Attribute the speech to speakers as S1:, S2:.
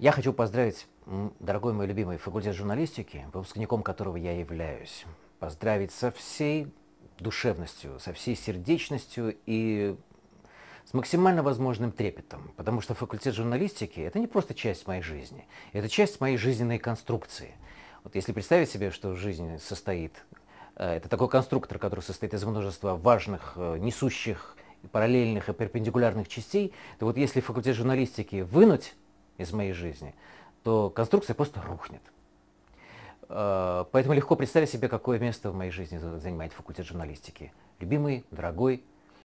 S1: Я хочу поздравить дорогой мой любимый факультет журналистики, выпускником которого я являюсь, поздравить со всей душевностью, со всей сердечностью и с максимально возможным трепетом, потому что факультет журналистики – это не просто часть моей жизни, это часть моей жизненной конструкции. Вот если представить себе, что жизнь состоит, э, это такой конструктор, который состоит из множества важных, э, несущих, параллельных и перпендикулярных частей, то вот если факультет журналистики вынуть из моей жизни, то конструкция просто рухнет. Э, поэтому легко представить себе, какое место в моей жизни занимает факультет журналистики. Любимый, дорогой,